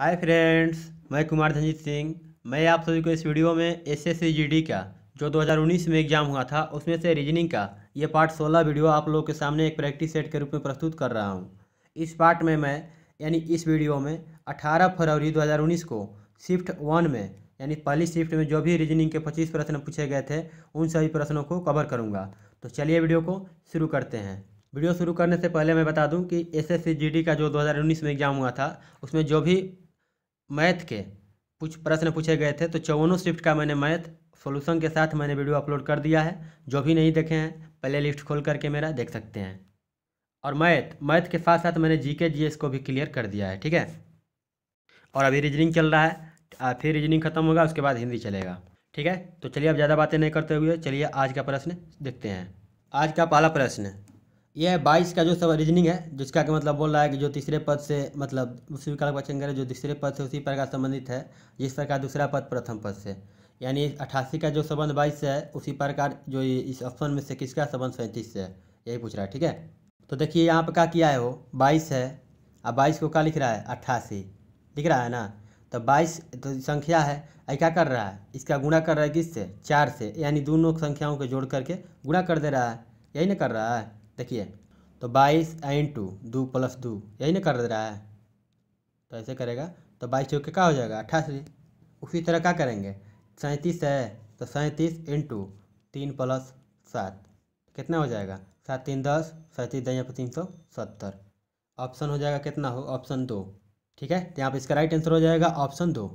hi friends मैं कुमार धनजीत सिंह मैं आप सभी को इस वीडियो में एस एस का जो 2019 में एग्ज़ाम हुआ था उसमें से रीजनिंग का ये पार्ट 16 वीडियो आप लोगों के सामने एक प्रैक्टिस सेट के रूप में प्रस्तुत कर रहा हूँ इस पार्ट में मैं यानी इस वीडियो में 18 फरवरी 2019 को शिफ्ट वन में यानी पहली शिफ्ट में जो भी रीजनिंग के पच्चीस प्रश्न पूछे गए थे उन सभी प्रश्नों को कवर करूँगा तो चलिए वीडियो को शुरू करते हैं वीडियो शुरू करने से पहले मैं बता दूं कि एस एस का जो 2019 में एग्ज़ाम हुआ था उसमें जो भी मैथ के कुछ प्रश्न पूछे गए थे तो चौवनों शिफ्ट का मैंने मैथ सॉल्यूशन के साथ मैंने वीडियो अपलोड कर दिया है जो भी नहीं देखे हैं पहले लिस्ट खोल करके मेरा देख सकते हैं और मैथ मैथ के साथ साथ मैंने जी के जी एस को भी क्लियर कर दिया है ठीक है और अभी रीजनिंग चल रहा है फिर रीजनिंग खत्म होगा उसके बाद हिंदी चलेगा ठीक है तो चलिए अब ज़्यादा बातें नहीं करते हुए चलिए आज का प्रश्न देखते हैं आज का पहला प्रश्न यह बाईस का जो सब रीजनिंग है जिसका कि मतलब बोल रहा है कि जो तीसरे पद से मतलब उसी का वचन करे जो तीसरे पद से उसी प्रकार संबंधित है जिस प्रकार दूसरा पद प्रथम पद से यानी अट्ठासी का जो संबंध बाईस से है उसी प्रकार जो इस ऑप्शन में से किसका संबंध सैंतीस से है यही पूछ रहा है ठीक है तो देखिए यहाँ पर क्या किया है वो बाईस है अब बाईस को क्या लिख रहा है अट्ठासी लिख रहा है ना तो बाईस तो संख्या है आई क्या कर रहा है इसका गुणा कर रहा है किससे चार से यानी दोनों संख्याओं को जोड़ करके गुणा कर दे रहा है यही ना कर रहा है देखिए तो बाईस एन टू दो प्लस दो यही ना कर दे रहा है तो ऐसे करेगा तो बाईस चौके का हो जाएगा अट्ठासी उसी तरह क्या करेंगे सैंतीस है तो सैंतीस इंटू तीन प्लस सात कितना हो जाएगा सात तीन दस सैंतीस दस यहाँ पर तीन सौ सत्तर ऑप्शन हो जाएगा कितना हो ऑप्शन दो ठीक है तो यहाँ पर इसका राइट आंसर हो जाएगा ऑप्शन दो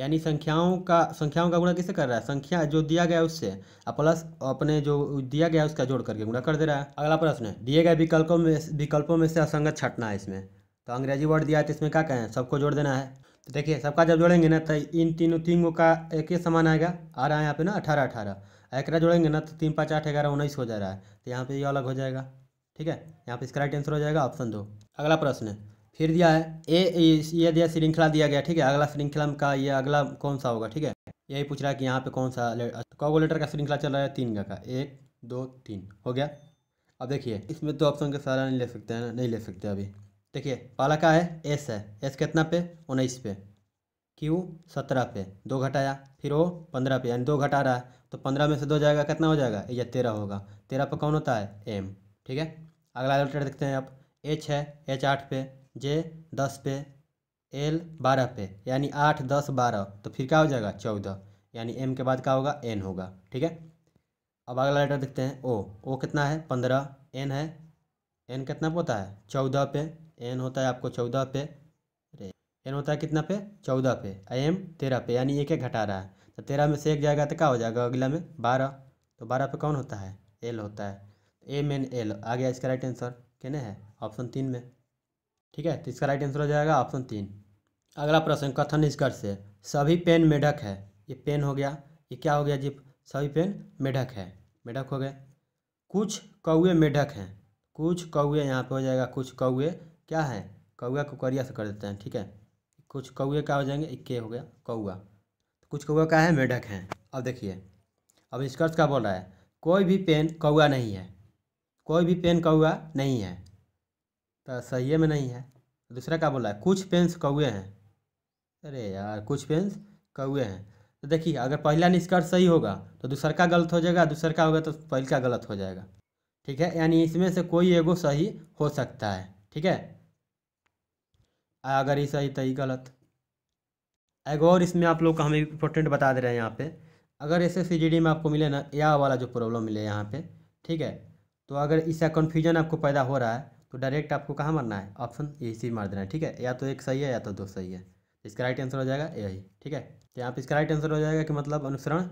यानी संख्याओं का संख्याओं का गुणा किससे कर रहा है संख्या जो दिया गया उससे और प्लस अपने जो दिया गया उसका जोड़ करके गुणा कर दे रहा है अगला प्रश्न है दिए गए विकल्पों में विकल्पों में से असंगत छटना है इसमें तो अंग्रेजी वर्ड दिया है तो इसमें क्या कहें सबको जोड़ देना है तो देखिए सबका जब जोड़ेंगे ना तो इन तीनों तीनों का एक ही समान आएगा आ रहा है यहाँ पे ना अठारह अठारह एकरा जोड़ेंगे ना तो तीन पाँच आठ ग्यारह उन्नीस हो जा रहा है तो यहाँ पे ये अलग हो जाएगा ठीक है यहाँ पे इसका राइट आंसर हो जाएगा ऑप्शन दो अगला प्रश्न है फिर दिया है ए ये दिया श्रृंखला दिया गया ठीक है अगला श्रृंखला का ये अगला कौन सा होगा ठीक है यही पूछ रहा है कि यहाँ पे कौन सा कौ लेटर अच्छा, का श्रृंखला चल रहा है तीन का का एक दो तीन हो गया अब देखिए इसमें तो ऑप्शन का सारा नहीं ले सकते हैं नहीं ले सकते अभी देखिए पाला का है एस है एस कितना पे उन्नीस पे क्यू सत्रह पे दो घटाया फिर वो पंद्रह पे यानी दो घटा रहा है तो पंद्रह में से दो जाएगा कितना हो जाएगा या तेरह होगा तेरह पे कौन होता है एम ठीक है अगला लेटर देखते हैं आप एच है एच आठ पे जे दस पे एल बारह पे यानी आठ दस बारह तो फिर क्या हो जाएगा चौदह यानी एम के बाद क्या होगा एन होगा ठीक है अब अगला लेटर देखते हैं ओ ओ कितना है पंद्रह एन है एन कितना पे होता है चौदह पे एन होता है आपको चौदह पे एन होता है कितना पे चौदह पे आई एम तेरह पे यानी एक एक घटा रहा है तो तेरह में से एक जाएगा तो क्या हो जाएगा अगला में बारह तो बारह पे कौन होता है एल होता है तो एम एन एल आ गया इसका राइट आंसर कहने है ऑप्शन तीन में ठीक है तो इसका राइट आंसर हो जाएगा ऑप्शन तीन अगला प्रश्न कथन निष्कर्ष है सभी पेन मेढक है ये पेन हो गया ये क्या हो गया जी सभी पेन मेढक है मेढक हो गए कुछ कौए मेढक हैं कुछ कौए यहाँ पे हो जाएगा कुछ कौए क्या है कौआ को करिया से कर देते हैं ठीक है कुछ कौए क्या हो जाएंगे इक्के हो गया कौआ तो कुछ कौआ क्या है मेढक हैं अब देखिए अब निष्कर्ष क्या बोल रहा है कोई भी पेन कौआ नहीं है कोई भी पेन कौआ नहीं है तो सही में नहीं है दूसरा क्या बोला है कुछ पेंस कौए हैं अरे यार कुछ पेंस कौए हैं तो देखिए अगर पहला निष्कर्ष सही होगा तो दूसर का गलत हो जाएगा दूसर का होगा तो पहल का गलत हो जाएगा ठीक है यानी इसमें से कोई एगो सही हो सकता है ठीक है अगर ये सही तो ही गलत एगो और इसमें आप लोग का हम इम्पोर्टेंट बता दे रहे हैं यहाँ पे अगर जी डी में आपको मिले ना या वाला जो प्रॉब्लम मिले यहाँ पे ठीक है तो अगर इसका कन्फ्यूजन आपको पैदा हो रहा है तो डायरेक्ट आपको कहाँ मारना है ऑप्शन ए सी मार देना है ठीक है या तो एक सही है या तो दो सही है तो इसका राइट आंसर हो जाएगा ए ही ठीक है तो यहाँ पर इसका राइट आंसर हो जाएगा कि मतलब अनुसरण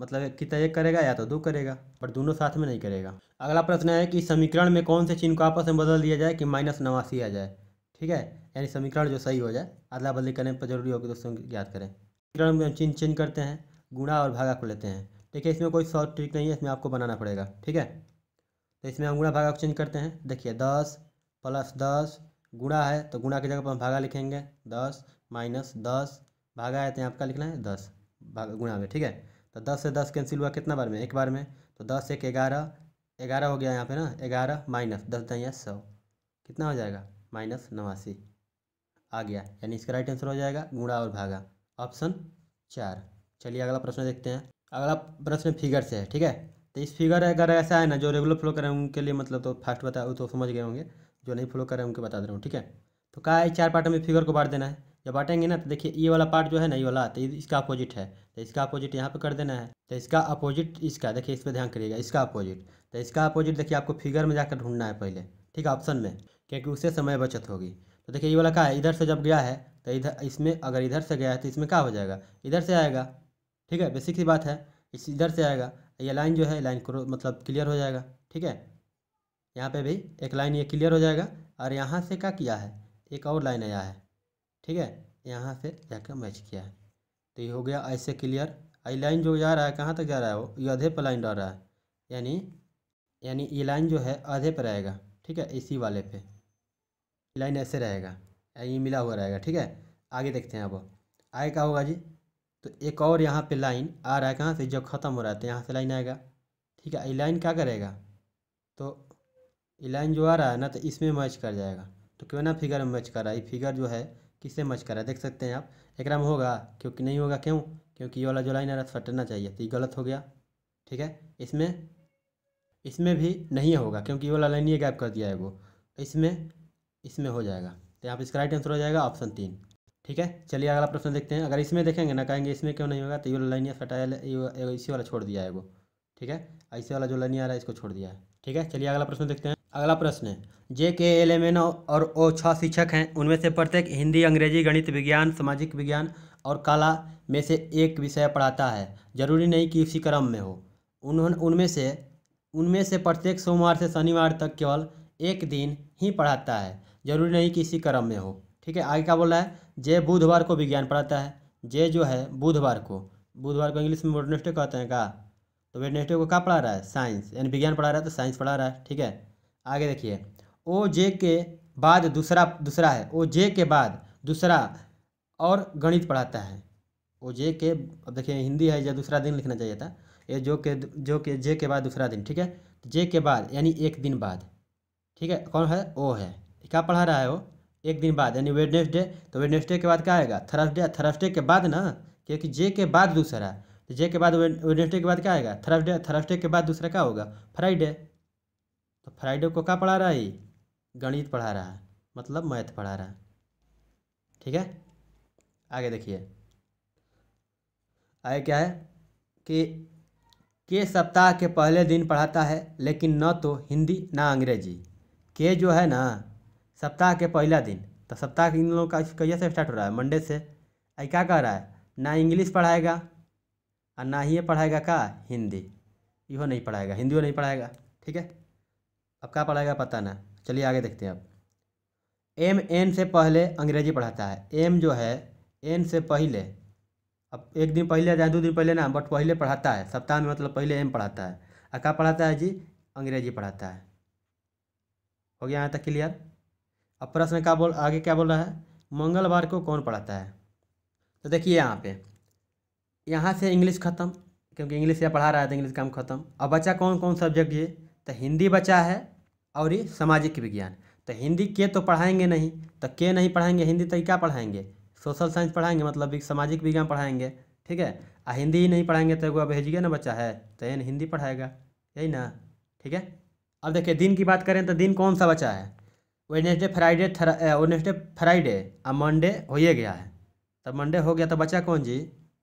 मतलब कितना एक करेगा या तो दो करेगा पर दोनों साथ में नहीं करेगा अगला प्रश्न है कि समीकरण में कौन से चिन्ह को आपस में बदल दिया जाए कि माइनस नवासी आ जाए ठीक है यानी समीकरण जो सही हो जाए अदला बदली करने पर जरूरी होगी दोस्तों याद करें समीकरण में चिन्ह चेंज करते हैं गुणा और भागा को लेते हैं देखिए इसमें कोई शॉर्ट ट्रिक नहीं है इसमें आपको बनाना पड़ेगा ठीक है तो इसमें हम गुणा भागा को चेंज करते हैं देखिए दस प्लस दस गुणा है तो गुणा की जगह पर हम भागा लिखेंगे दस माइनस दस भागा है तो यहाँ आपका लिखना है दस भागा गुणा में ठीक है तो दस से दस कैंसिल हुआ कितना बार में एक बार में तो दस एक ग्यारह ग्यारह हो गया यहाँ पे ना ग्यारह माइनस दस दया सौ कितना हो जाएगा माइनस नवासी आ गया यानी इसका राइट आंसर हो जाएगा गुणा और भागा ऑप्शन चार चलिए अगला प्रश्न देखते हैं अगला प्रश्न फिगर से है ठीक है तो इस फिगर अगर ऐसा है ना जो रेगुलर फ्लो करें उनके लिए मतलब तो फास्ट बताए तो समझ गए होंगे जो नहीं फॉलो कर रहे हैं उनको बता दे रहा हूँ ठीक है तो कहा है चार पार्ट में फिगर को बांट देना है जब बांटेंगे ना तो देखिए ये वाला पार्ट जो है ना वाला तो इसका अपोजिट है तो इसका अपोजिट यहाँ पे कर देना है तो इसका अपोजिट इसका देखिए इस पर ध्यान करिएगा इसका अपोजिट तो इसका अपोजिट देखिए आपको फिगर में जाकर ढूंढना है पहले ठीक है ऑप्शन में क्योंकि उससे समय बचत होगी तो देखिए ये वाला कहा है इधर से जब गया है तो इधर इसमें अगर इधर से गया है तो इसमें क्या हो जाएगा इधर से आएगा ठीक है बेसिक सी बात है इस इधर से आएगा ये लाइन जो है लाइन मतलब क्लियर हो जाएगा ठीक है यहाँ पे भी एक लाइन ये क्लियर हो जाएगा और यहाँ से क्या किया है एक और लाइन आया है ठीक है यहाँ से जाकर मैच किया है तो ये हो गया ऐसे क्लियर आई लाइन जो जा रहा है कहाँ तक जा रहा है वो ये आधे पर लाइन डाल रहा है यानी यानी ये लाइन जो है आधे पर रहेगा ठीक है इसी वाले पे लाइन ऐसे रहेगा ये मिला हुआ रहेगा ठीक है आगे देखते हैं अब आगे क्या होगा जी तो एक और यहाँ पे लाइन आ रहा है कहाँ से जब ख़त्म हो रहा है तो यहाँ से लाइन आएगा ठीक है ये लाइन क्या करेगा तो ये लाइन जो आ रहा है ना तो इसमें मैच कर जाएगा तो क्यों ना फिगर में मैच कर रहा है ये फिगर जो है किससे मैच कर रहा है देख सकते हैं आप एक में होगा क्योंकि नहीं होगा क्यों क्योंकि ये वाला जो लाइन आ रहा है फटना चाहिए तो ये गलत हो गया ठीक है इसमें इसमें भी नहीं होगा क्योंकि ये वाला लाइन ये गैप कर दिया है वो इसमें इसमें हो जाएगा तो यहाँ पर इसका राइट आंसर हो जाएगा ऑप्शन तीन ठीक है चलिए अगला प्रश्न देखते हैं अगर इसमें देखेंगे ना कहेंगे इसमें क्यों नहीं होगा तो ये वाला लाइन फटाया इसी वाला छोड़ दिया है वो ठीक है ऐसे वाला जो लाइन आ रहा है इसको छोड़ दिया है ठीक है चलिए अगला प्रश्न देखते हैं अगला प्रश्न है जे के एल एम एन और ओ छः शिक्षक हैं उनमें से प्रत्येक हिंदी अंग्रेजी गणित विज्ञान सामाजिक विज्ञान और कला में से एक विषय पढ़ाता है जरूरी नहीं कि इसी क्रम में हो उन्होंने उनमें से उनमें से प्रत्येक सोमवार से शनिवार तक केवल एक दिन ही पढ़ाता है जरूरी नहीं कि इसी क्रम में हो ठीक है आगे क्या बोल रहा है जे बुधवार को विज्ञान पढ़ाता है जे जो है बुधवार को बुधवार को इंग्लिश में वेडनेस्टे कहते हैं का तो वेडनेस्टे को क्या पढ़ा रहा है साइंस यानी विज्ञान पढ़ा रहा है तो साइंस पढ़ा रहा है ठीक है आगे देखिए ओ जे के बाद दूसरा दूसरा है ओ जे के बाद दूसरा और गणित पढ़ाता है ओ जे के अब देखिए हिंदी है या दूसरा दिन लिखना चाहिए था ये जो के जो के जे के बाद दूसरा दिन ठीक है तो जे के बाद यानी एक दिन बाद ठीक है कौन है ओ है क्या पढ़ा रहा है वो एक दिन बाद यानी वेडनेसडे तो वेडनेसडे के बाद क्या आएगा थर्सडे थर्सडे के बाद ना क्योंकि जे के बाद दूसरा तो जे के बाद वेडनेसडे के बाद क्या आएगा थर्सडे थर्सडे के बाद दूसरा क्या होगा फ्राइडे फ्राइडे को क्या पढ़ा रहा है गणित पढ़ा रहा मतलब मैथ पढ़ा रहा ठीक है आगे देखिए आगे क्या है कि के सप्ताह के पहले दिन पढ़ाता है लेकिन न तो हिंदी ना अंग्रेजी के जो है ना सप्ताह के पहला दिन तो सप्ताह इन लोगों का कैसे से स्टार्ट हो रहा है मंडे से आई क्या कह रहा है ना इंग्लिश पढ़ाएगा और ना ही ये पढ़ाएगा का हिंदी यो नहीं पढ़ाएगा हिंदी वो नहीं पढ़ाएगा ठीक है अब क्या पढ़ाएगा पता ना चलिए आगे देखते हैं अब एम एन से पहले अंग्रेजी पढ़ाता है एम जो है एन से पहले अब एक दिन पहले चाहे दो दिन पहले ना बट पहले पढ़ाता है सप्ताह में मतलब पहले एम पढ़ाता है और क्या पढ़ाता है जी अंग्रेजी पढ़ाता है हो गया यहाँ तक क्लियर अब प्रश्न क्या बोल आगे क्या बोल रहा है मंगलवार को कौन पढ़ाता है तो देखिए यहाँ पे यहाँ से इंग्लिश ख़त्म क्योंकि इंग्लिश या पढ़ा रहा है तो इंग्लिश काम ख़त्म अब बच्चा कौन कौन सब्जेक्ट ये तो हिंदी बचा है और ये सामाजिक विज्ञान तो हिंदी के तो पढ़ाएंगे नहीं तो के नहीं पढ़ाएंगे हिंदी तो क्या पढ़ाएंगे सोशल साइंस पढ़ाएंगे मतलब सामाजिक विज्ञान पढ़ाएंगे ठीक है आ हिंदी ही नहीं पढ़ाएंगे तो अब भेजिए ना बच्चा है तो ये हिंदी पढ़ाएगा यही ना ठीक है अब देखिए दिन की बात करें तो दिन कौन सा बचा है वेडनेसडे फ्राइडे वेडनेसडे फ्राइडे और मंडे हो ही गया है तो मंडे हो गया तो बचा कौन जी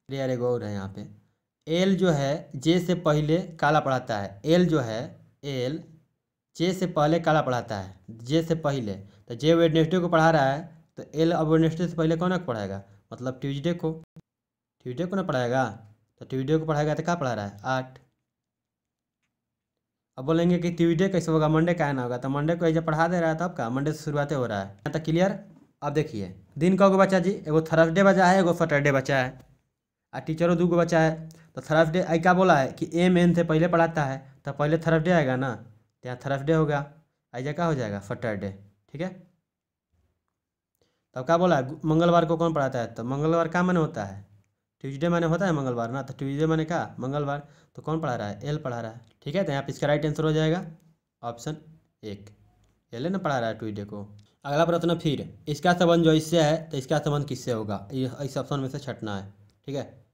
अरे अरे गौर है यहाँ पे एल जो है जे से पहले काला पढ़ाता है एल जो है एल जे से पहले काला पढ़ाता है जे से पहले तो जे वेडनेसडे को पढ़ा रहा है तो एल अब वेडनेसडे से पहले कौन को पढ़ाएगा मतलब ट्यूजडे को ट्यूजडे को ना पढ़ाएगा तो ट्यूजडे को पढ़ाएगा तो क्या पढ़ा रहा है आठ अब बोलेंगे कि ट्यूजडे कैसे होगा मंडे का आना होगा तो मंडे को जब पढ़ा दे रहा है तब का मंडे से शुरुआत हो रहा है तो क्लियर अब देखिए दिन का गो बचा जी एगो थर्सडे बचा है एगो सैटरडे बचा है आ टीचरों गो बचा है तो थर्फ डे आई क्या बोला है कि ए मेन थे पहले पढ़ाता है तो पहले थर्फ डे आएगा ना तो यहाँ थर्फ डे होगा आइजा क्या हो जाएगा सटरडे ठीक है तब क्या बोला है मंगलवार को कौन पढ़ाता है तो मंगलवार क्या मैंने होता है ट्यूजडे मैंने होता है मंगलवार ना तो ट्यूजडे मैंने कहा मंगलवार तो कौन पढ़ा रहा है एल पढ़ा रहा है ठीक है तो यहाँ पर इसका राइट आंसर हो जाएगा ऑप्शन एक एल ना पढ़ा रहा है ट्यूजडे को अगला प्रश्न फिर इसका संबंध जो इससे है तो इसका संबंध किससे होगा इस ऑप्शन में से छटना है ठीक है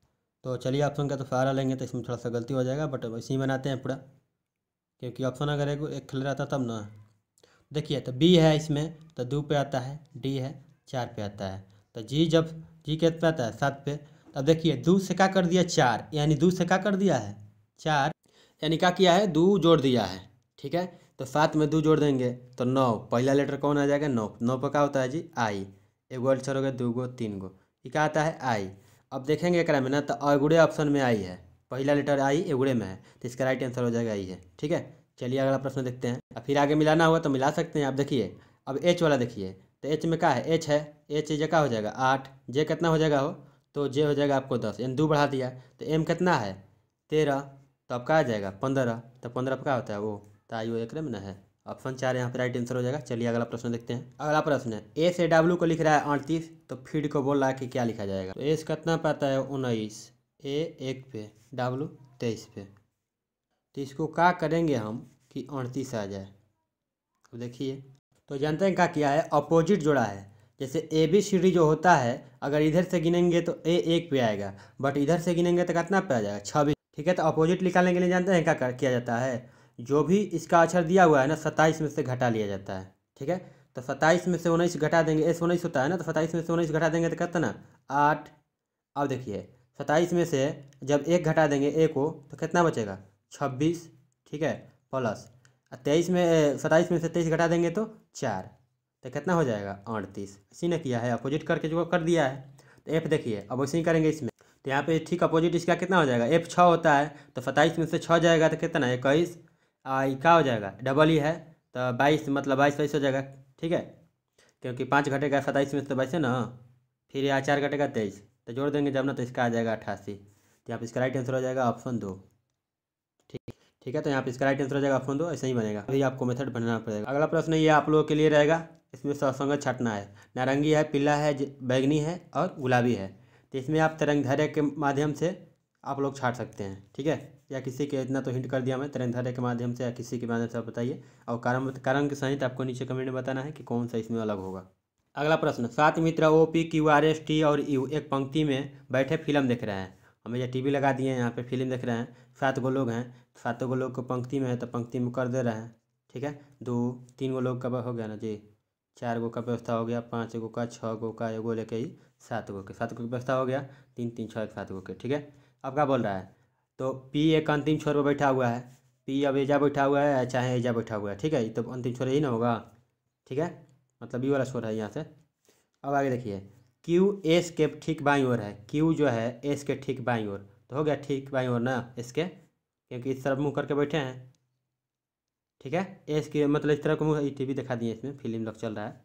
तो चलिए ऑप्शन का तो सहारा लेंगे तो इसमें थोड़ा सा गलती हो जाएगा बट इसी बनाते हैं पूरा क्योंकि ऑप्शन अगर एक एक खेल रहा था तब ना देखिए तो बी है इसमें तो दो पे आता है डी है चार पे आता है तो जी जब जी के पे आता है सात पे अब देखिए दो से क्या कर दिया चार यानी दो से क्या कर दिया है चार यानी क्या किया है दो जोड़ दिया है ठीक है तो सात में दो जोड़ देंगे तो नौ पहला लेटर कौन आ जाएगा नौ नौ पर क्या होता है जी आई एगो अल्सर हो गया दो गो तीन गो ये क्या आता है आई अब देखेंगे एकरा में ना तो अगुड़े ऑप्शन में आई है पहला लेटर आई एगुड़े में है तो इसका राइट आंसर हो जाएगा आई है ठीक है चलिए अगला प्रश्न देखते हैं अब फिर आगे मिलाना हुआ तो मिला सकते हैं आप देखिए अब एच वाला देखिए तो एच में क्या है एच है एच जे का हो जाएगा आठ जे कितना हो जाएगा हो तो जे हो जाएगा आपको दस एन दो बढ़ा दिया तो एम कितना है तेरह तो आपका आ जाएगा पंद्रह तो पंद्रह का होता है वो तो आई वो एक में ना है ऑप्शन चार यहाँ पर राइट आंसर हो जाएगा चलिए अगला प्रश्न देखते हैं अगला प्रश्न है ए से डब्ल्यू को लिख रहा है अड़तीस तो फीड को बोल रहा है कि क्या लिखा जाएगा तो एस कितना आता है उन्नीस ए एक पे डब्ल्यू तेईस पे तो इसको क्या करेंगे हम कि अड़तीस आ जाए तो देखिए तो जानते हैं क्या किया है अपोजिट जोड़ा है जैसे ए बी सी डी जो होता है अगर इधर से गिनेंगे तो ए एक पे आएगा बट इधर से गिनेंगे तो कितना पे आ जाएगा छब्बीस ठीक है तो अपोजिट निकालने के लिए जानते हैं क्या किया जाता है जो भी इसका अक्षर दिया हुआ है ना सत्ताईस में से घटा लिया जाता है ठीक है तो सत्ताईस में से उन्नीस घटा देंगे एस उन्नीस होता है ना तो सत्ताईस में से उन्नीस घटा देंगे तो कहते ना आठ अब देखिए सत्ताईस में से जब एक घटा देंगे ए को तो कितना बचेगा छब्बीस ठीक है प्लस तेईस में सत्ताईस में से तेईस घटा देंगे तो चार तो कितना हो जाएगा अड़तीस इसी ने किया है अपोजिट करके जो कर दिया है तो एफ देखिए अब वैसे ही करेंगे इसमें तो यहाँ पे ठीक अपोजिट इसका कितना हो जाएगा एफ छः होता है तो सत्ताईस में से छः जाएगा तो कितना इक्कीस आई का हो जाएगा डबल ही है तो बाईस मतलब बाईस बाईस हो जाएगा ठीक है क्योंकि पाँच घटेगा सताईस में तो बाईस है ना फिर यहाँ चार घटेगा तेईस तो जोड़ देंगे जब ना तो इसका आ जाएगा अट्ठासी तो यहाँ पर इसका राइट आंसर हो जाएगा ऑप्शन दो ठीक ठीक है तो यहाँ पर इसका राइट आंसर हो जाएगा ऑप्शन दो ऐसा ही बनेगा अभी आपको मेथड बनाना पड़ेगा अगला प्रश्न ये आप लोगों के लिए रहेगा इसमें सौसंगत छटना है नारंगी है पीला है बैगनी है और गुलाबी है तो इसमें आप तरंगधार्य के माध्यम से आप लोग छाट सकते हैं ठीक है या किसी के इतना तो हिंट कर दिया मैं तरेंधारे के माध्यम से या किसी के माध्यम से आप बताइए और कारण कारण के सहित आपको नीचे कमेंट में बताना है कि कौन सा इसमें अलग होगा अगला प्रश्न सात मित्र O P Q R S T और यू एक पंक्ति में बैठे फिल्म देख रहे हैं हमें यह टी लगा दिए हैं यहाँ पर फिल्म देख रहे हैं सात गो लोग हैं सातों गो लोग को पंक्ति में है तो पंक्ति में कर दे रहे हैं ठीक है दो तीन गो लोग का हो गया ना जी चार गो का व्यवस्था हो गया पाँच गो का छः गो का एगो लेके ही सात गो के सात गो की व्यवस्था हो गया तीन तीन छः एक सात गो के ठीक है अब क्या बोल रहा है तो पी एक अंतिम छोर पर बैठा हुआ है पी अब एजा बैठा हुआ है चाहे एजा बैठा हुआ है ठीक है तो अंतिम छोर यही ना होगा ठीक है मतलब ये वाला छोर है यहाँ से अब आगे देखिए क्यू एस के ठीक बाई ओर है क्यू जो है एस के ठीक बाई ओर तो हो गया ठीक बाई ओर ना एस के क्योंकि इस तरफ मुँह करके बैठे हैं ठीक है एस के मतलब इस तरह को मुँह टी वी दिखा दिए इसमें फिल्म लग चल रहा है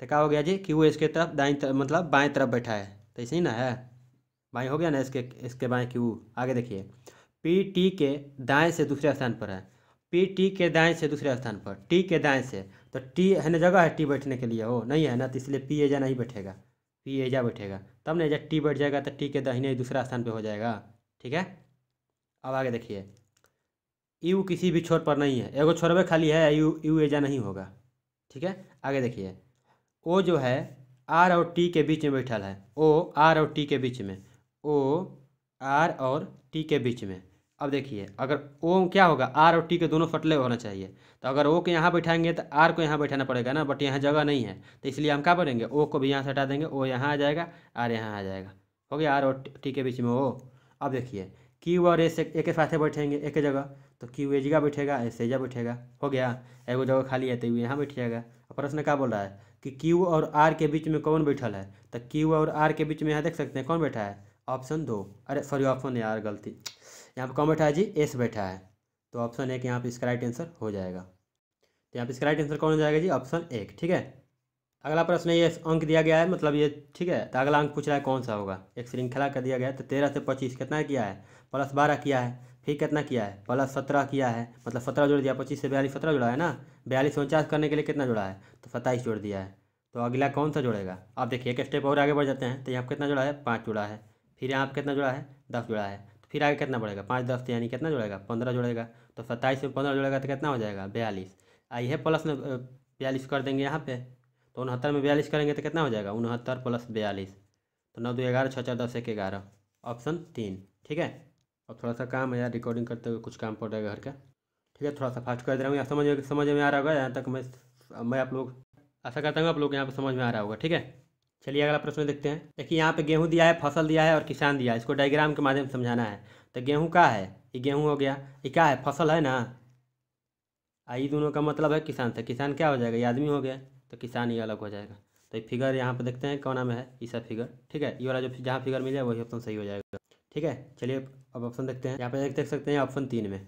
तो क्या हो गया जी क्यू एस के तरफ दाई तरफ मतलब बाएं तरफ बैठा है तो ऐसे ही ना है भाई हो गया ना इसके इसके बाएँ क्यू आगे देखिए पी टी के दाएँ से दूसरे स्थान पर है पी टी के दाएँ से दूसरे स्थान पर टी के दाएँ से तो टी है ना जगह है टी बैठने के लिए हो नहीं है ना तो इसलिए पी एजा नहीं बैठेगा पी एजा बैठेगा तब ना जब टी बैठ जाएगा तो टी के दाहिने दूसरा स्थान पर हो जाएगा ठीक है अब आगे देखिए यू किसी भी छोर पर नहीं है एगो छोरबे खाली है यू यू एजा नहीं होगा ठीक है आगे देखिए ओ जो है आर और टी के बीच में बैठल है ओ आर और टी के बीच में ओ आर और टी के बीच में अब देखिए अगर ओ क्या होगा आर और टी के दोनों फटले होना चाहिए तो अगर ओ के यहाँ बैठाएंगे तो आर को यहाँ बैठाना पड़ेगा ना बट यहाँ जगह नहीं है तो इसलिए हम क्या करेंगे ओ को भी यहाँ से हटा देंगे ओ यहाँ आ जाएगा आर यहाँ आ जाएगा हो गया आर और टी के बीच में ओ अब देखिए क्यू और एस एक के साथ बैठेंगे एक जगह तो क्यू एजगा बैठेगा एस एजा बैठेगा हो गया एगो जगह खाली है तो यू यहाँ बैठ जाएगा और प्रश्न क्या बोल रहा है कि क्यू और आर के बीच में कौन बैठल है तो क्यू और आर के बीच में यहाँ देख सकते हैं कौन बैठा है ऑप्शन दो अरे सॉरी ऑप्शन यार गलती यहाँ पे कौन बैठा है जी एस बैठा है तो ऑप्शन एक यहाँ पे इसका राइट आंसर हो जाएगा तो यहाँ पे इसका राइट आंसर कौन हो जाएगा जी ऑप्शन एक ठीक है अगला प्रश्न ये अंक दिया गया है मतलब ये ठीक है तो अगला अंक पूछ रहा है कौन सा होगा एक श्रृंखला का दिया गया है तो तेरह से पच्चीस कितना किया है प्लस बारह किया है फिर कितना किया है प्लस सत्रह किया है मतलब सत्रह जोड़ दिया पच्चीस से बयालीस सत्रह जोड़ा है ना बयालीस उनचास करने के लिए कितना जोड़ा है तो सत्ताईस जोड़ दिया है तो अगला कौन सा जोड़ेगा आप देखिए एक स्टेप और आगे बढ़ जाते हैं तो यहाँ कितना जोड़ा है पाँच जोड़ा है फिर यहाँ पर कितना जुड़ा है दस जुड़ा है तो फिर आगे कितना बढ़ेगा पाँच दस से तो यानी कितना जुड़ेगा पंद्रह जुड़ेगा तो सत्ताईस में पंद्रह जुड़ेगा तो कितना हो जाएगा बयालीस आई है प्लस में बयालीस कर देंगे यहाँ पे तो उनहत्तर में बयालीस करेंगे तो कितना हो जाएगा उनहत्तर प्लस बयालीस तो नौ दो ग्यारह छः चार दस एक ग्यारह ऑप्शन तीन ठीक है और थोड़ा सा काम है यार रिकॉर्डिंग करते हुए कुछ काम पड़ जाएगा घर का ठीक है थोड़ा सा फास्ट कर दे रहा हूँ यहाँ समझ में समझ में आ रहा होगा यहाँ तक मैं मैं आप लोग आशा करता हूँ आप लोग यहाँ पर समझ में आ रहा होगा ठीक है चलिए अगला प्रश्न देखते हैं देखिए यहाँ पे गेहूँ दिया है फसल दिया है और किसान दिया है इसको डायग्राम के माध्यम से समझाना है तो गेहूँ का है ये गेहूँ हो गया ये क्या है फसल है ना आई दोनों का मतलब है किसान से किसान क्या हो जाएगा ये आदमी हो गया तो किसान ये अलग हो जाएगा तो ये फिगर यहाँ पर देखते हैं कौन में है ईसा फिगर ठीक है ये वाला जो जहाँ फिगर मिले वही ऑप्शन सही हो जाएगा ठीक है चलिए अब ऑप्शन देखते हैं यहाँ पे देख सकते हैं ऑप्शन तीन में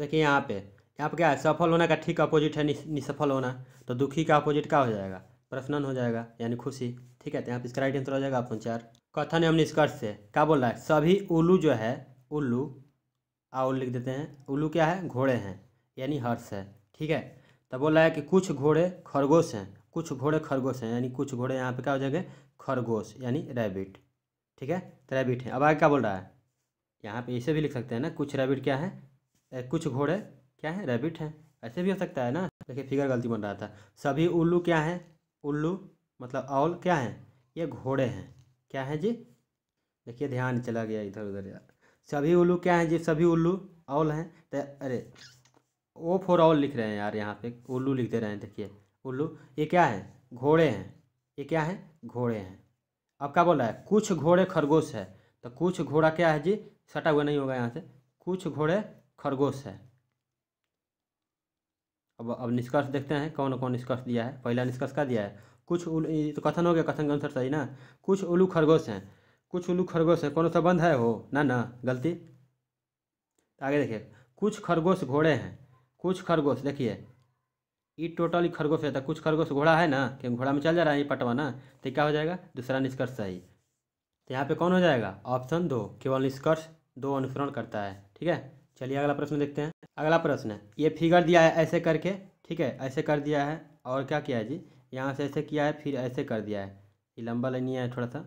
देखिए यहाँ पे यहाँ पे क्या है सफल होना का ठीक अपोजिट है निसफल होना तो दुखी का अपोजिट क्या हो जाएगा प्रसन्न हो जाएगा यानी खुशी ठीक है तो यहाँ पर इसका राइट आंसर हो जाएगा ऑप्शन चार कथन एवं निष्कर्ष से क्या बोल रहा है सभी उल्लू जो है उल्लू आओ लिख देते हैं उल्लू क्या है घोड़े हैं यानी हर्ष है ठीक है तो बोल रहा है कि कुछ घोड़े खरगोश हैं कुछ घोड़े खरगोश हैं यानी कुछ घोड़े यहाँ पे क्या हो जाएंगे खरगोश यानी रैबिट ठीक है तो रैबिट है अब आगे क्या बोल रहा है यहाँ पे ऐसे भी लिख सकते हैं ना कुछ रैबिट क्या है कुछ घोड़े क्या है रैबिट हैं ऐसे भी हो सकता है ना देखिए फिगर गलती बन रहा था सभी उल्लू क्या है उल्लू मतलब आउल क्या है ये घोड़े हैं क्या है जी देखिए ध्यान चला गया इधर उधर यार सभी उल्लू क्या हैं जी सभी उल्लू आउल हैं तो अरे ओ फोर आउल लिख रहे हैं यार यहाँ पे उल्लू लिख दे रहे हैं देखिए उल्लू ये क्या है घोड़े हैं ये क्या है घोड़े हैं अब क्या बोल रहा है कुछ घोड़े खरगोश है तो कुछ घोड़ा क्या है जी सटा हुआ नहीं होगा यहाँ से कुछ घोड़े खरगोश है अब अब निष्कर्ष देखते हैं कौन कौन निष्कर्ष दिया है पहला निष्कर्ष का दिया है कुछ उल ये तो कथन हो गया कथन का आंसर सही ना कुछ उल्लू खरगोश हैं कुछ उल्लू खरगोश हैं कौन संबंध है हो ना ना गलती आगे देखिए कुछ खरगोश घोड़े हैं कुछ खरगोश देखिए ये टोटली खरगोश रहता तो कुछ खरगोश घोड़ा है ना कि घोड़ा में चल जा रहा है ये पटवा ना तो क्या हो जाएगा दूसरा निष्कर्ष सही तो यहाँ पे कौन हो जाएगा ऑप्शन दो केवल निष्कर्ष दो अनुसरण करता है ठीक है चलिए अगला प्रश्न देखते हैं अगला प्रश्न है ये फिगर दिया है ऐसे करके ठीक है ऐसे कर दिया है और क्या किया है जी यहाँ से ऐसे किया है फिर ऐसे कर दिया है ये लंबा लाइन है थोड़ा सा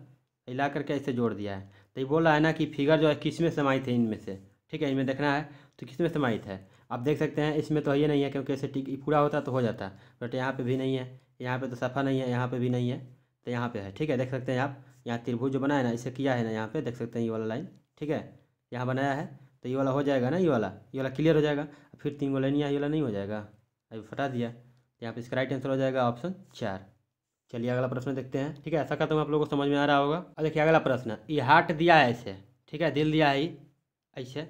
हिला करके ऐसे जोड़ दिया है तो ये बोल रहा है ना कि फिगर जो है किस में समाहित है इनमें से ठीक है इनमें देखना है तो किस में समाहित है आप देख सकते हैं इसमें तो ये नहीं है क्योंकि ऐसे टिक पूरा होता तो हो जाता बट यहाँ पर भी नहीं है यहाँ पर तो सफ़ा नहीं है यहाँ पर भी नहीं है तो यहाँ पर है ठीक है देख सकते हैं आप यहाँ त्रिभुज जो बनाया ना इसे किया है ना यहाँ पर देख सकते हैं ये वाला लाइन ठीक है यहाँ बनाया है तो ये वाला हो जाएगा ना ये वाला ये वाला क्लियर हो जाएगा फिर तीन गो लाइन यहाँ ये वाला नहीं हो जाएगा अभी फटा दिया यहाँ पर इसका राइट आंसर हो जाएगा ऑप्शन चार चलिए अगला प्रश्न देखते हैं ठीक है ऐसा करता हूँ आप लोगों को समझ में आ रहा होगा और देखिए अगला प्रश्न ये हार्ट दिया है ऐसे ठीक है दिल दिया है ऐसे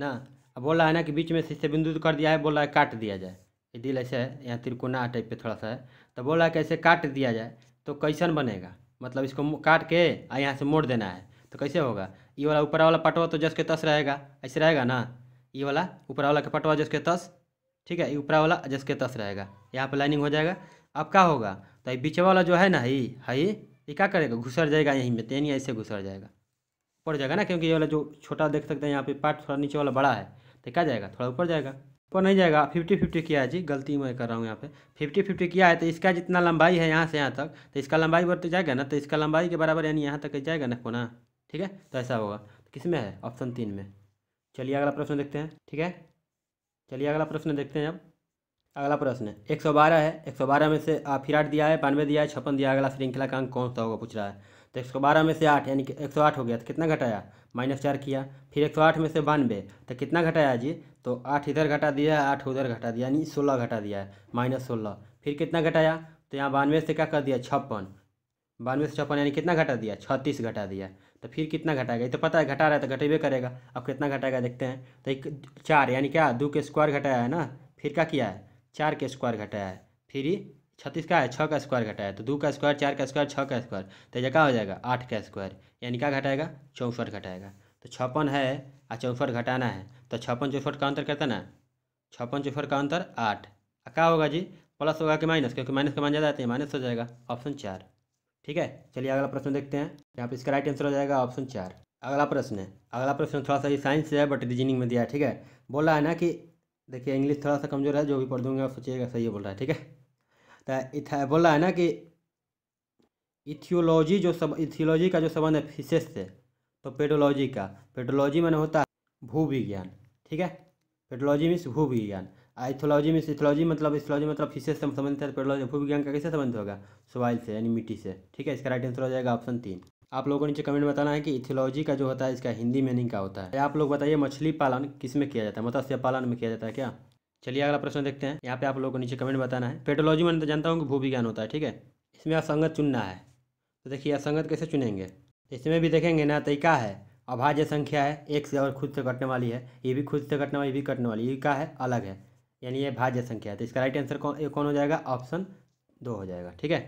ना अब बोल रहा है ना कि बीच में शिष्य बिंदु कर दिया है बोल रहा है काट दिया जाए ये दिल ऐसे है यहाँ त्रिकोणा टाइप पे थोड़ा सा है तो बोल रहा है कैसे काट दिया जाए तो कैसन बनेगा मतलब इसको काट के यहाँ से मोड़ देना है तो कैसे होगा ये वाला ऊपर वाला पटवा तो जस के तस रहेगा ऐसे रहेगा ना ये वाला ऊपर वाला का पटवा जस के तस ठीक है ये ऊपर वाला जस के तस रहेगा यहाँ पर लाइनिंग हो जाएगा अब क्या होगा तो ये बीच वाला जो है ना ही हाई ये क्या करेगा घुसर जाएगा यहीं में तेनी ऐसे घुसर जाएगा पड़ जाएगा ना क्योंकि ये वाला जो छोटा देख सकते हैं यहाँ पे पार्ट थोड़ा नीचे वाला बड़ा है तो क्या जाएगा थोड़ा ऊपर जाएगा ऊपर नहीं जाएगा फिफ्टी फिफ्टी किया है जी गलती मैं कर रहा हूँ यहाँ पे फिफ्टी फिफ्टी किया है तो इसका जितना लंबाई है यहाँ से यहाँ तक तो इसका लंबाई बढ़ते जाएगा ना तो इसका लंबाई के बराबर यानी यहाँ तक जाएगा ना कोना ठीक है तो ऐसा होगा तो किस में है ऑप्शन तीन में चलिए अगला प्रश्न देखते हैं ठीक है चलिए अगला प्रश्न देखते हैं अब अगला प्रश्न एक सौ बारह है एक सौ बारह में से फिर आठ दिया है बानवे दिया है छप्पन दिया है अगला श्रृंखला का अंक कौन सा होगा पूछ रहा है तो एक सौ बारह में से आठ यानी कि एक सौ आठ हो गया तो कितना घटाया माइनस चार किया फिर एक सौ आठ में से बानवे तो कितना घटाया जी तो आठ इधर घटा दिया है आठ उधर घटा दिया यानी सोलह घटा दिया है माइनस सोलह फिर कितना घटाया तो यहाँ बानवे से क्या कर दिया छप्पन बानवे से छप्पन यानी कितना घटा दिया छत्तीस घटा दिया तो फिर कितना घटाएगा ये तो पता है घटा रहा है तो घटेबे करेगा अब कितना घटाएगा देखते हैं तो एक चार यानी क्या दो के स्क्वायर घटाया है ना फिर क्या किया है चार के स्क्वायर घटाया है फिर ही छत्तीस का है छः का स्क्वायर घटाया है तो दो का स्क्वायर चार का स्क्वायर छः का स्क्वायर तो यह क्या हो जाएगा आठ का स्क्वायर यानी क्या घटाएगा चौंसठ घटाएगा तो छप्पन है और चौंसठ घटाना है तो छप्पन चौंसठ का अंतर कहते ना छप्पन चौंसठ का अंतर आठ क्या होगा जी प्लस होगा कि माइनस क्योंकि माइनस का मान ज़्यादा आते हैं माइनस हो जाएगा ऑप्शन चार ठीक है चलिए अगला प्रश्न देखते हैं यहाँ पे इसका राइट आंसर हो जाएगा ऑप्शन चार अगला प्रश्न है अगला प्रश्न थोड़ा सा ये साइंस से है बट रीजनिंग में दिया है ठीक है बोल रहा है ना कि देखिए इंग्लिश थोड़ा सा कमज़ोर है जो भी पढ़ दूंगा सोचिएगा सही बोल रहा है ठीक है तो बोल रहा है ना कि इथियोलॉजी जो सब इथियोलॉजी का जो संबंध है फिशेस से तो पेडोलॉजी का पेडोलॉजी मैंने होता है भू विज्ञान ठीक है पेडोलॉजी मीन्स भू विज्ञान आइथोलॉजी में इथोलॉजी मतलब इथोलॉजी मतलब फिशेज से संबंधित है तो पेड़ोलॉजी विज्ञान का कैसे संबंध होगा सोइल से यानी मिट्टी से ठीक है इसका राइट आंसर हो जाएगा ऑप्शन तीन आप लोगों को नीचे कमेंट बताना है कि इथोलॉजी का जो होता है इसका हिंदी मीनिंग क्या होता है आप लोग बताइए मछली पालन किस में किया जाता है मत्स्य पालन में किया जाता है क्या चलिए अगला प्रश्न देखते हैं यहाँ पे आप लोगों को नीचे कमेंट बताना है पेटोलॉजी में तो जानता हूँ कि भू विज्ञान होता है ठीक है इसमें असंगत चुनना है तो देखिए असंगत कैसे चुनेंगे इसमें भी देखेंगे ना तरीका तो है अभाज्य संख्या है एक से और खुद से कटने वाली है ये भी खुद से कटने वाली ये भी कटने वाली ये क्या है अलग है यानी ये भाज्य संख्या है तो इसका राइट आंसर कौन कौन हो जाएगा ऑप्शन दो हो जाएगा ठीक है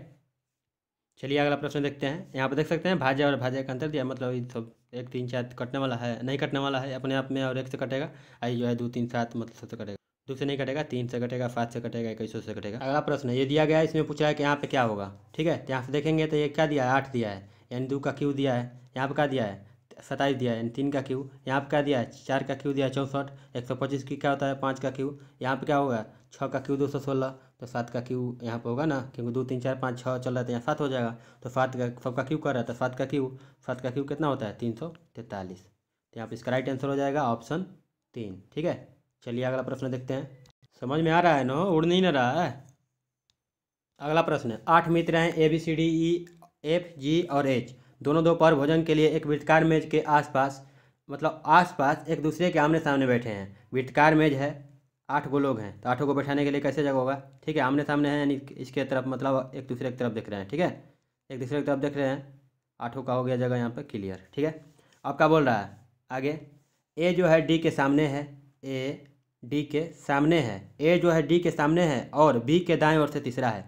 चलिए अगला प्रश्न देखते हैं यहाँ पर देख सकते हैं भाज्य और भाज्य का अंतर दिया तो मतलब ये सब एक तीन चार कटने वाला है नहीं कटने वाला है अपने आप में और एक से कटेगा आई जो है दो तीन सात मतलब सबसे कटेगा दो से नहीं कटेगा तीन से कटेगा पाँच से कटेगा सौ से कटेगा अगला प्रश्न ये दिया गया है इसमें पूछा है कि यहाँ पे क्या होगा ठीक है तो यहाँ से देखेंगे तो ये क्या दिया है आठ दिया है यानी दो का क्यू दिया है यहाँ पर क्या दिया है सत्ताईस दिया है तीन का क्यू यहाँ पे क्या दिया है चार का क्यू दिया चौंसठ एक सौ पच्चीस की क्या होता है पाँच का क्यू यहाँ पे क्या होगा छः का क्यू दो सौ सोलह तो सात का क्यू यहाँ पे होगा ना क्योंकि दो तीन चार पाँच छः चल रहा है तो यहाँ सात हो जाएगा तो सात का सबका क्यू कर रहा है तो सात का क्यू सात का क्यू कितना होता है तीन सौ तैंतालीस तो यहाँ पर इसका राइट आंसर हो जाएगा ऑप्शन तीन ठीक है चलिए अगला प्रश्न देखते हैं समझ में आ रहा है ना उड़ नहीं ना रहा है अगला प्रश्न आठ मित्र हैं A B C D E F G और एच दोनों दोपहर भोजन के लिए एक वृत्तकार मेज के आसपास मतलब आसपास एक दूसरे के आमने सामने बैठे हैं वृत्तकार मेज है आठ गो लोग हैं तो आठों को बैठाने के लिए कैसे जगह होगा ठीक है आमने सामने हैं यानी इसके तरफ मतलब एक दूसरे की तरफ देख रहे हैं ठीक है एक दूसरे की तरफ देख रहे हैं आठों का हो गया जगह यहाँ पर क्लियर ठीक है अब क्या बोल रहा है आगे ए जो है डी के सामने है ए डी के सामने है ए जो है डी के सामने है और बी के दाएं ओर से तीसरा है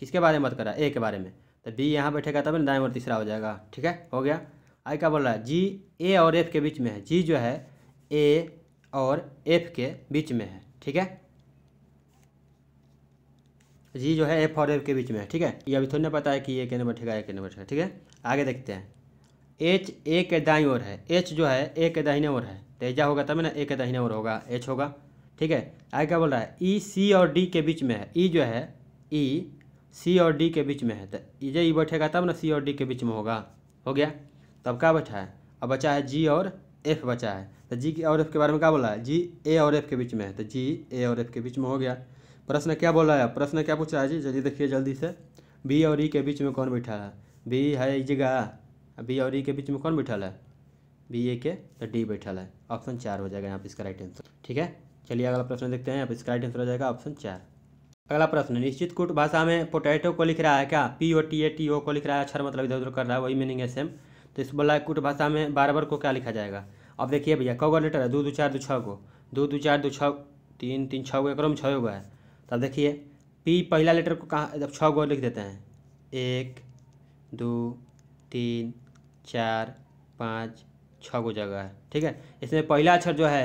किसके बारे में मत कर रहा है ए के बारे में तो बी यहाँ बैठेगा तब ना दाएँ और तीसरा हो जाएगा ठीक है हो गया आई क्या बोल रहा है जी ए और एफ के बीच में है जी जो है ए और एफ के बीच में है ठीक है जी जो है एफ और एफ के बीच में है ठीक है ये अभी थोड़ी ना पता है कि ये कहने बैठेगा ये कहने बैठेगा ठीक है आगे देखते हैं एच ए के दाई ओर है एच जो है ए के दाहिने ओर है तेजा होगा तब ना ए के दाहिने ओर होगा एच होगा ठीक है आगे क्या बोल रहा है ई e, सी और डी के बीच में है ई e जो है ई e सी और डी के बीच में है तो ये ई बैठेगा तब ना सी और डी के बीच में होगा हो गया तब क्या बैठा है अब बचा है जी और एफ बचा है तो जी और एफ के बारे में क्या बोला है जी ए और एफ के बीच में है तो जी ए और एफ के बीच में हो गया प्रश्न क्या बोला है प्रश्न क्या पूछ रहा है जी जल्दी देखिए जल्दी से बी और ई के बीच में कौन बैठा है बी है इस जगह बी और ई के बीच में कौन बैठा है बी ए के तो डी बैठा है ऑप्शन चार हो जाएगा यहाँ पर इसका राइट आंसर ठीक है चलिए अगला प्रश्न देखते हैं यहाँ पर इसका राइट आंसर हो जाएगा ऑप्शन चार अगला प्रश्न निश्चित कूट भाषा में पोटैटो को लिख रहा है क्या P O T A T O को लिख रहा है अक्षर मतलब इधर उधर कर रहा है वही मीनिंग है सेम तो इस बोला कूट भाषा में बारबर को क्या लिखा जाएगा अब देखिए भैया गो लेटर है दो दो चार दो छः को दो दो चार दो छः तीन तीन छः को क्रम छः हुआ है तब देखिए पी पहला लेटर को कहाँ जब छः गो लिख देते हैं एक दो तीन चार पाँच छः गो जगह है ठीक है इसमें पहला अक्षर जो है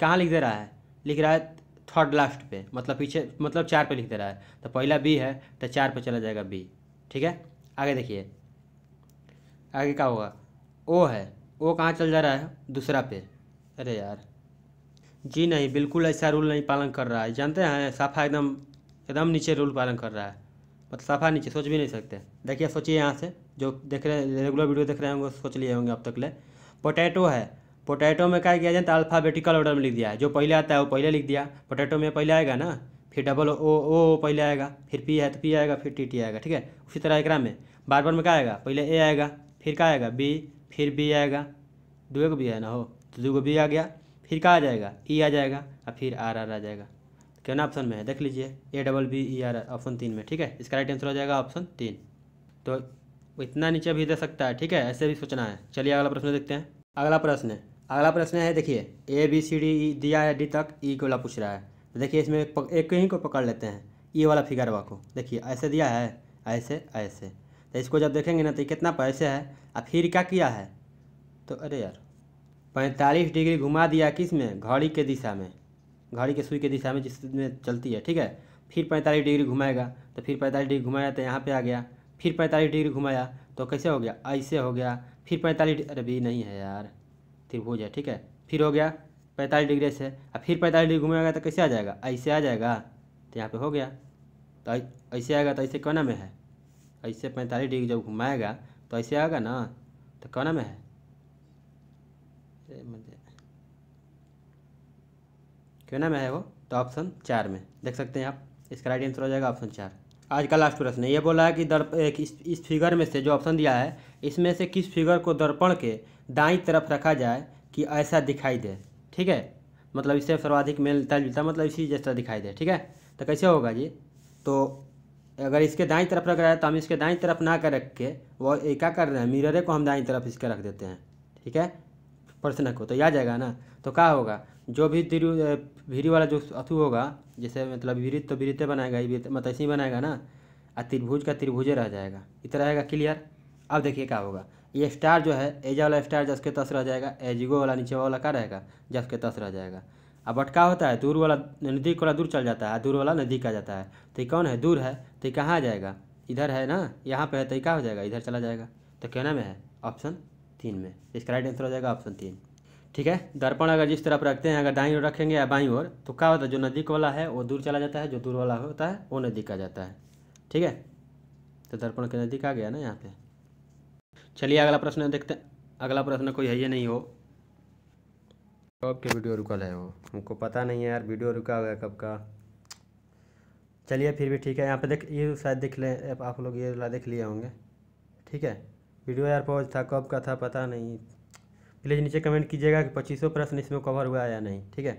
कहाँ लिख दे रहा है लिख रहा है थर्ड लास्ट पे मतलब पीछे मतलब चार पे लिख दे रहा है तो पहला बी है तो चार पे चला जाएगा बी ठीक है आगे देखिए आगे क्या होगा ओ है ओ कहाँ चल जा रहा है दूसरा पे अरे यार जी नहीं बिल्कुल ऐसा रूल नहीं पालन कर रहा है जानते हैं साफा एकदम एकदम नीचे रूल पालन कर रहा है मतलब साफा नीचे सोच भी नहीं सकते देखिए सोचिए यहाँ से जो देख रहे रेगुलर वीडियो देख रहे होंगे सोच लिए होंगे अब तक ले पोटैटो है पोटैटो में क्या किया जाए तो अल्फ़ाबेटिकल ऑर्डर में लिख दिया है जो पहले आता है वो पहले लिख दिया पोटैटो में पहले आएगा ना फिर डबल ओ ओ पहले आएगा फिर पी है तो पी आएगा फिर टी टी आएगा ठीक है उसी तरह एकरा में बार बार में क्या आएगा पहले ए आएगा फिर क्या आएगा बी फिर बी आएगा दो एक बी है ना हो तो दो को बी आ गया फिर क्या आ जाएगा ई आ जाएगा और फिर आर आर आ जाएगा क्यों ना ऑप्शन में है देख लीजिए A double B E R option तीन में ठीक है इसका राइट आंसर हो जाएगा ऑप्शन तीन तो इतना नीचे भी दे सकता है ठीक है ऐसे भी सोचना है चलिए अगला प्रश्न देखते हैं अगला प्रश्न है अगला प्रश्न है देखिए ए बी सी डी ई दिया है डी तक ई e को वाला पूछ रहा है तो देखिए इसमें एक ही को पकड़ लेते हैं ई e वाला फिगर वा को देखिए ऐसे दिया है ऐसे ऐसे तो इसको जब देखेंगे ना तो कितना पैसे है और फिर क्या किया है तो अरे यार पैंतालीस डिग्री घुमा दिया किस में घड़ी के दिशा में घड़ी के सुई के दिशा में जिसमें चलती है ठीक है फिर पैंतालीस डिग्री घुमाएगा तो फिर पैंतालीस डिग्री घुमाया तो यहाँ पे आ गया फिर पैंतालीस डिग्री घुमाया तो कैसे हो गया ऐसे हो गया फिर पैंतालीस अरे भी नहीं है यार त्रिभुज है ठीक है फिर हो गया पैंतालीस डिग्री से अब फिर पैंतालीस डिग्री घूमेगा तो कैसे आ जाएगा ऐसे आ जाएगा तो यहाँ पे हो गया तो ऐसे आएगा तो ऐसे कोना में है ऐसे पैंतालीस डिग्री जब घुमाएगा तो ऐसे आएगा ना तो कोना में है ना में है वो तो ऑप्शन चार में देख सकते हैं आप इसका राइट आंसर हो जाएगा ऑप्शन चार आज का लास्ट प्रश्न ये बोला है कि दर्प इस, इस फिगर में से जो ऑप्शन दिया है इसमें से किस फिगर को दर्पण के दाई तरफ रखा जाए कि ऐसा दिखाई दे ठीक है मतलब इससे सर्वाधिक मिलता जुलता मतलब इसी जैसा दिखाई दे ठीक है तो कैसे होगा जी तो अगर इसके दाई तरफ रख रहा है तो हम इसके दाई तरफ ना कर रख के वो क्या कर रहे हैं मिररे को हम दाई तरफ इसके रख देते हैं ठीक है प्रश्न को तो याद जाएगा ना तो क्या होगा जो भी भीरी वाला जो अथु होगा जैसे मतलब विरित तो विरिते तो बनाएगा ही तो मतलब ऐसे ही बनाएगा ना और त्रिभुज का त्रिभुजे रह जाएगा इतना रहेगा क्लियर अब देखिए क्या होगा ये स्टार जो है एजा वाला स्टार जस के तस रह जाएगा एजिगो वाला नीचे वाला का रहेगा जस के तस रह जाएगा अब अटका होता है दूर वाला नदी वाला दूर चल जाता है दूर वाला नदी का जाता है तो कौन है दूर है तो कहाँ आ जाएगा इधर है ना यहाँ पे है तो क्या हो जाएगा इधर चला जाएगा तो क्यों में है ऑप्शन तीन में इसका राइट आंसर हो जाएगा ऑप्शन तीन ठीक है दर्पण अगर जिस तरफ रखते हैं अगर दाई ओर रखेंगे या बाई ओर तो क्या होता है जो नदी वाला है वो दूर चला जाता है जो दूर वाला होता है वो नदी का जाता है ठीक है तो दर्पण के नदी का गया ना यहाँ पे चलिए अगला प्रश्न देखते हैं अगला प्रश्न कोई है ये नहीं हो कब के वीडियो रुका है वो हमको पता नहीं है यार वीडियो रुका हुआ है कब का चलिए फिर भी ठीक है यहाँ पे देख ये शायद देख लें आप लोग ये देख लिए होंगे ठीक है वीडियो यार पहुँच था कब का था पता नहीं प्लीज़ नीचे कमेंट कीजिएगा कि पच्चीसों प्रश्न इसमें कवर हुआ है या नहीं ठीक है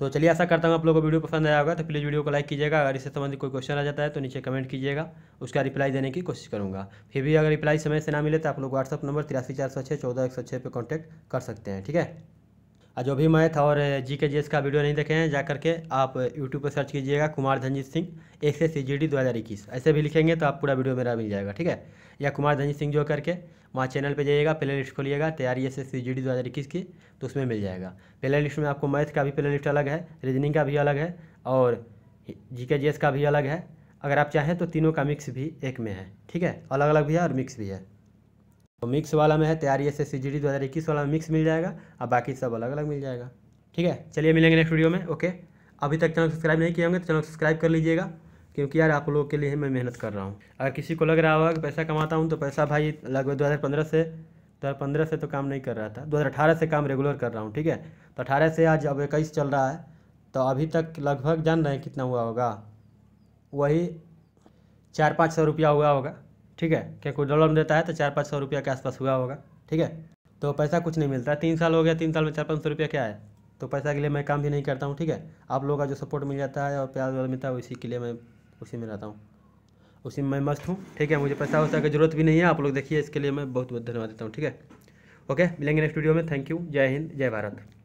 तो चलिए ऐसा करता हूँ आप लोगों को वीडियो पसंद आया होगा तो प्लीज़ वीडियो को लाइक कीजिएगा अगर इससे संबंधित कोई क्वेश्चन आ जाता है तो नीचे कमेंट कीजिएगा उसका रिप्लाई देने की कोशिश करूँगा फिर भी अगर रिप्लाई समय से ना मिले तो आप लोग व्हाट्सअप नंबर तिरासी चार सौ छः चौदह एक सौ छः पर कॉन्टैक्ट कर सकते हैं ठीक है और जो भी मैथ और जी के जी का वीडियो नहीं देखे हैं जा करके आप यूट्यूब पर सर्च कीजिएगा Kumar Dhanjeet Singh S S C G D दो हज़ार इक्कीस ऐसे भी लिखेंगे तो आप पूरा वीडियो मेरा मिल जाएगा ठीक है या कुमार धनजीत सिंह जो करके वहाँ चैनल पे जाइएगा प्ले लिस्ट खोलिएगा तैयारी S S C G D दो हज़ार इक्कीस की तो उसमें मिल जाएगा प्ले लिस्ट में आपको मैथ का भी प्ले लिस्ट अलग है रीजनिंग का भी अलग है और जी के जी एस का भी अलग है अगर आप चाहें तो तीनों का मिक्स भी एक में है ठीक है अलग अलग भी है और मिक्स भी है तो मिक्स वाला में है तैयारी S S C G D दो हज़ार इक्कीस वाला में मिक्स मिल जाएगा और बाकी सब अलग अलग मिल जाएगा ठीक है चलिए मिलेंगे नेक्स्ट वीडियो में ओके अभी तक चैनल सब्सक्राइब नहीं किए होंगे तो चैनल सब्सक्राइब कर लीजिएगा क्योंकि यार आप लोगों के लिए मैं मेहनत कर रहा हूँ अगर किसी को लग रहा होगा कि पैसा कमाता हूँ तो पैसा भाई लगभग दो हज़ार पंद्रह से दो हज़ार पंद्रह से तो काम नहीं कर रहा था दो हज़ार अठारह से काम रेगुलर कर रहा हूँ ठीक है तो अठारह से आज अब इक्कीस चल रहा है तो अभी तक लगभग जान रहे हैं कितना हुआ होगा वही चार पाँच सौ रुपया हुआ होगा ठीक है क्या कोई डॉलर में देता है तो चार पाँच सौ रुपया के आसपास हुआ होगा ठीक है तो पैसा कुछ नहीं मिलता है तीन साल हो गया तीन साल में चार पाँच सौ रुपया क्या है तो पैसा के लिए मैं काम भी नहीं करता हूँ ठीक है आप लोगों का जो सपोर्ट मिल जाता है और प्यार मिलता है उसी के लिए मैं उसी में रहता हूँ उसी में मैं मस्त हूँ ठीक है मुझे पैसा वैसा की जरूरत भी नहीं है आप लोग देखिए इसके लिए मैं बहुत बहुत धन्यवाद देता हूँ ठीक है ओके मिलेंगे नेक्स्ट वीडियो में थैंक यू जय हिंद जय भारत